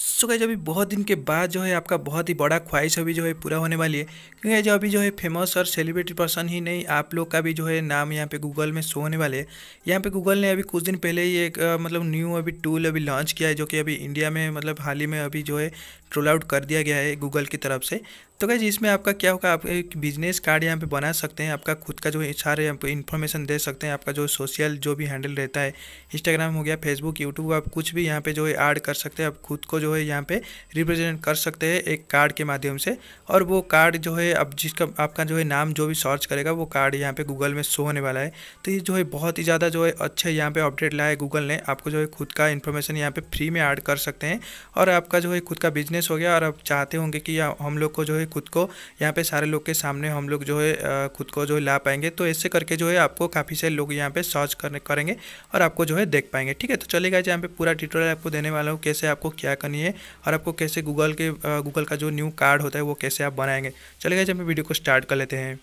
सो गए अभी बहुत दिन के बाद जो है आपका बहुत ही बड़ा ख्वाहिश अभी जो है पूरा होने वाली है क्योंकि जो अभी जो है फेमस और सेलिब्रिटी पर्सन ही नहीं आप लोग का भी जो है नाम यहाँ पे गूगल में शो होने वाले है यहाँ पे गूगल ने अभी कुछ दिन पहले ही एक आ, मतलब न्यू अभी टूल अभी लॉन्च किया है जो कि अभी इंडिया में मतलब हाल ही में अभी जो है ट्रोल आउट कर दिया गया है गूगल की तरफ से तो गैज इसमें आपका क्या होगा आप एक बिजनेस कार्ड यहाँ पे बना सकते हैं आपका खुद का जो है सारे यहाँ पे इन्फॉर्मेशन दे सकते हैं आपका जो सोशल जो भी हैंडल रहता है इंस्टाग्राम हो गया फेसबुक यूट्यूब आप कुछ भी यहाँ पे जो है ऐड कर सकते हैं आप खुद को जो जो है यहाँ पे रिप्रेजेंट कर सकते हैं एक कार्ड के माध्यम से और वो कार्ड जो है अब जिसका आपका जो है नाम जो भी सर्च करेगा वो कार्ड यहाँ पे गूगल में शो होने वाला है तो ये जो है बहुत ही ज़्यादा जो है अच्छे यहाँ पे अपडेट लाया है गूगल ने आपको जो है खुद का इन्फॉर्मेशन यहाँ पर फ्री में ऐड कर सकते हैं और आपका जो है खुद का बिजनेस हो गया और आप चाहते होंगे कि हम लोग को जो है खुद को यहाँ पे सारे लोग के सामने हम लोग जो है खुद को जो है ला पाएंगे तो ऐसे करके जो है आपको काफ़ी सारे लोग यहाँ पे सर्च करेंगे और आपको जो है देख पाएंगे ठीक है तो चलेगा जहाँ पे पूरा ट्यूटोरियल आपको देने वाला हूँ कैसे आपको क्या करनी है और आपको कैसे गूगल के गूगल का जो न्यू कार्ड होता है वो कैसे आप बनाएंगे चले गए जब वीडियो को स्टार्ट कर लेते हैं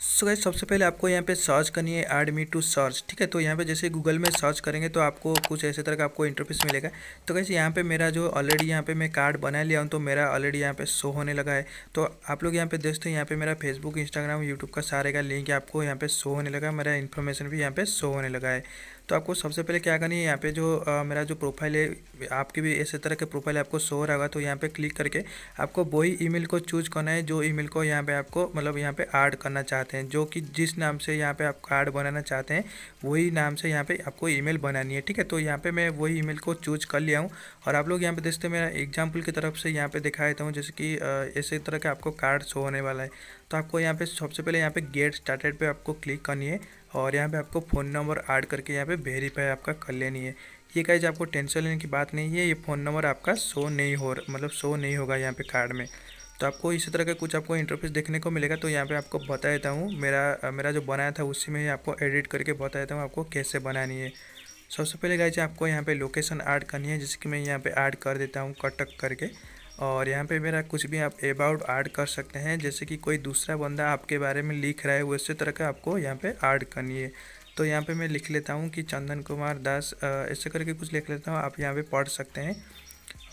सो so सबसे पहले आपको यहाँ पे सर्च करनी है ऐड मी टू सर्च ठीक है तो यहाँ पे जैसे गूगल में सर्च करेंगे तो आपको कुछ ऐसे तरह का आपको इंटरफेस मिलेगा तो कैसे यहाँ पे मेरा जो ऑलरेडी यहाँ पे मैं कार्ड बना लिया हूँ तो मेरा ऑलरेडी यहाँ पे शो होने लगा है तो आप लोग यहाँ पे देखते हैं यहाँ पे मेरा फेसबुक इंस्टाग्राम यूट्यूब का सारे का लिंक आपको यहाँ पे शो होने लगा मेरा इन्फॉर्मेशन भी यहाँ पे शो होने लगा है तो आपको सबसे पहले क्या करनी है यहाँ पे जो आ, मेरा जो प्रोफाइल है आपके भी ऐसे तरह के प्रोफाइल आपको शो हो होगा तो यहाँ पे क्लिक करके आपको वही ईमेल को चूज करना है जो ईमेल को यहाँ पे आपको मतलब यहाँ पे ऐड करना चाहते हैं जो कि जिस नाम से यहाँ पे आप कार्ड बनाना चाहते हैं वही नाम से यहाँ पर आपको ई बनानी है ठीक है तो यहाँ पर मैं वही ई को चूज कर लिया हूँ और आप लोग यहाँ पर देखते मेरा एग्जाम्पल की तरफ से यहाँ पे दिखा देता हूँ जैसे कि ऐसे तरह का आपको कार्ड शो होने वाला है तो आपको यहाँ पर सबसे पहले यहाँ पर गेट स्टार्टेड पर आपको क्लिक करनी है और यहाँ पे आपको फ़ोन नंबर ऐड करके यहाँ पे वेरीफाई आपका कर लेनी है ये कहे आपको टेंशन लेने की बात नहीं है ये फ़ोन नंबर आपका शो नहीं हो मतलब शो नहीं होगा यहाँ पे कार्ड में तो आपको इसी तरह का कुछ आपको इंटरफेस देखने को मिलेगा तो यहाँ पे आपको बता देता हूँ मेरा मेरा जो बनाया था उसी में आपको एडिट करके बता देता हूँ आपको कैसे बनानी है सबसे पहले गाइज आपको यहाँ पर लोकेशन ऐड करनी है जिसकी मैं यहाँ पर ऐड कर देता हूँ कटक करके और यहाँ पे मेरा कुछ भी आप अबाउट ऐड कर सकते हैं जैसे कि कोई दूसरा बंदा आपके बारे में लिख रहा है वैसे तरह का आपको यहाँ पे ऐड करनी है तो यहाँ पे मैं लिख लेता हूँ कि चंदन कुमार दास ऐसे करके कुछ लिख लेता हूँ आप यहाँ पे पढ़ सकते हैं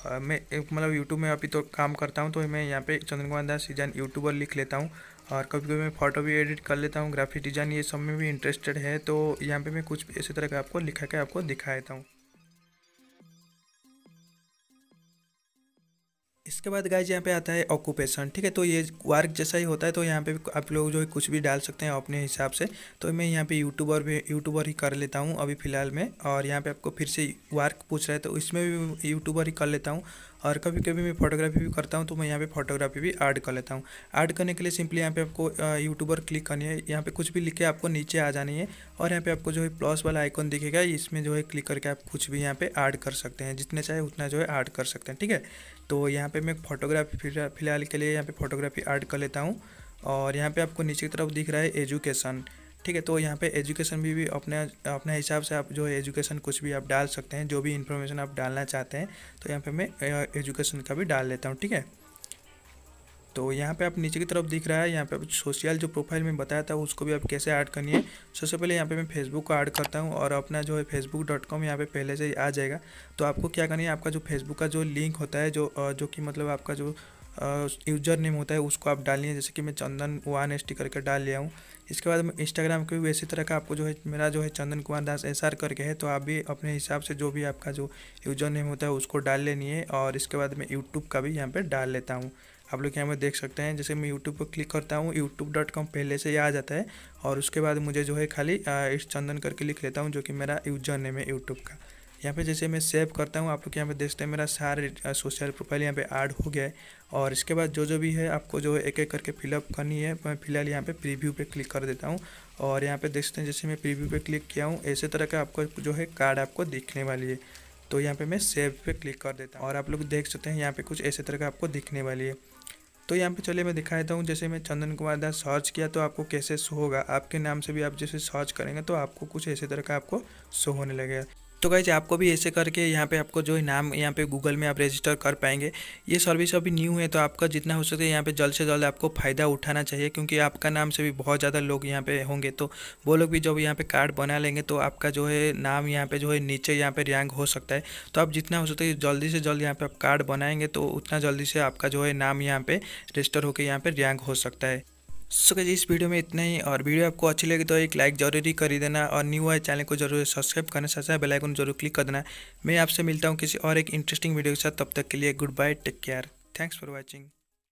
आ, मैं मतलब यूट्यूब में अभी तो काम करता हूँ तो मैं यहाँ पर चंदन कुमार दास डिजाइन यूट्यूबर लिख लेता हूँ और कभी कभी मैं फ़ोटो भी एडिट कर लेता हूँ ग्राफिक डिज़ाइन ये सब में भी इंटरेस्टेड है तो यहाँ पर मैं कुछ इसी तरह का आपको लिखा के आपको दिखा देता हूँ इसके बाद गाइज यहाँ पे आता है ऑक्यूपेशन ठीक है तो ये वर्क जैसा ही होता है तो यहाँ पे आप लोग जो है कुछ भी डाल सकते हैं अपने हिसाब से तो मैं यहाँ पे यूट्यूबर भी यूट्यूबर ही कर लेता हूँ अभी फ़िलहाल में और यहाँ पे आपको फिर से वर्क पूछ रहा है तो इसमें भी यूट्यूबर ही कर लेता हूँ और कभी कभी मैं फोटोग्राफी भी करता हूँ तो मैं यहाँ पे फोटोग्राफी भी ऐड कर लेता हूँ ऐड करने के लिए सिंपली यहाँ पे आपको यूट्यूबर क्लिक करनी है यहाँ पे कुछ भी लिख के आपको नीचे आ जानी है और यहाँ पे आपको जो है प्लस वाला आइकॉन दिखेगा इसमें जो है क्लिक करके आप कुछ भी यहाँ पे ऐड कर सकते हैं जितने चाहे उतना जो है ऐड कर सकते हैं ठीक है तो यहाँ पे मैं फ़ोटोग्राफी फ़िलहाल के लिए यहाँ पे फ़ोटोग्राफी आर्ट कर लेता हूँ और यहाँ पे आपको नीचे की तरफ दिख रहा है एजुकेशन ठीक है तो यहाँ पे एजुकेशन भी भी अपने अपने हिसाब से आप जो है एजुकेशन कुछ भी आप डाल सकते हैं जो भी इन्फॉर्मेशन आप डालना चाहते हैं तो यहाँ पे मैं एजुकेशन का भी डाल लेता हूँ ठीक है तो यहाँ पे आप नीचे की तरफ दिख रहा है यहाँ पे सोशल जो प्रोफाइल में बताया था उसको भी आप कैसे ऐड करनी है सबसे पहले यहाँ पे मैं फेसबुक को ऐड करता हूँ और अपना जो है फेसबुक डॉट कॉम यहाँ पर पहले से आ जाएगा तो आपको क्या करनी है आपका जो फेसबुक का जो लिंक होता है जो जो कि मतलब आपका जो यूजर नेम होता है उसको आप डालिए जैसे कि मैं चंदन वन एस टी करके डाल लिया हूँ इसके बाद इंस्टाग्राम के भी इसी तरह का आपको जो है मेरा जो है चंदन कुमार दास एस आर करके है तो आप भी अपने हिसाब से जो भी आपका जो यूजर नेम होता है उसको डाल लेनी है और इसके बाद मैं यूट्यूब का भी यहाँ पर डाल लेता हूँ आप लोग यहाँ पर देख सकते हैं जैसे मैं यूट्यूब पर क्लिक करता हूँ यूट्यूब डॉट कॉम पहले से ही आ जाता है और उसके बाद मुझे जो है खाली इस चंदन करके लिख लेता हूँ जो कि मेरा यूजर नेम है यूट्यूब का यहाँ पे जैसे मैं सेव करता हूँ आप लोग यहाँ पे देखते हैं मेरा सारे सोशल प्रोफाइल यहाँ पे ऐड हो गया है और इसके बाद जो जो भी है आपको जो है एक एक करके फिलअप करनी है मैं फिलहाल यहाँ पे प्रीव्यू पे क्लिक कर देता हूँ और यहाँ पे देखते हैं जैसे मैं प्रीव्यू पे क्लिक किया हूँ ऐसे तरह का आपको जो है कार्ड आपको दिखने वाली है तो यहाँ पे मैं सेव पे क्लिक कर देता हूँ और आप लोग देख सकते हैं यहाँ पे कुछ ऐसे तरह का आपको दिखने वाली है तो यहाँ पे चलिए मैं दिखा देता हूँ जैसे मैं चंदन कुमार दास सर्च किया तो आपको कैसे शो होगा आपके नाम से भी आप जैसे सर्च करेंगे तो आपको कुछ ऐसे तरह का आपको शो होने लगेगा तो कहे आपको भी ऐसे करके यहाँ पे आपको जो नाम यहाँ पे गूगल में आप रजिस्टर कर पाएंगे ये सर्विस अभी न्यू है तो आपका जितना हो सके यहाँ पे जल्द से जल्द आपको फ़ायदा उठाना चाहिए क्योंकि आपका नाम से भी बहुत ज़्यादा लोग यहाँ पे होंगे तो वो लोग भी जब यहाँ पे कार्ड बना लेंगे तो आपका जो है नाम यहाँ पे जो है नीचे यहाँ पे रैंक हो सकता है तो आप जितना हो सके जल्दी से जल्द यहाँ पे आप कार्ड बनाएंगे तो उतना जल्दी से आपका जो है नाम यहाँ पे रजिस्टर होकर यहाँ पे रैंक हो सकता है सो सोच इस वीडियो में इतना ही और वीडियो आपको अच्छी लगी तो एक लाइक जरूरी कर देना और न्यू आए चैनल को जरूर सब्सक्राइब करना साथ साथ बेलाइकन जरूर क्लिक कर देना मैं आपसे मिलता हूँ किसी और एक इंटरेस्टिंग वीडियो के साथ तब तक के लिए good bye take care thanks for watching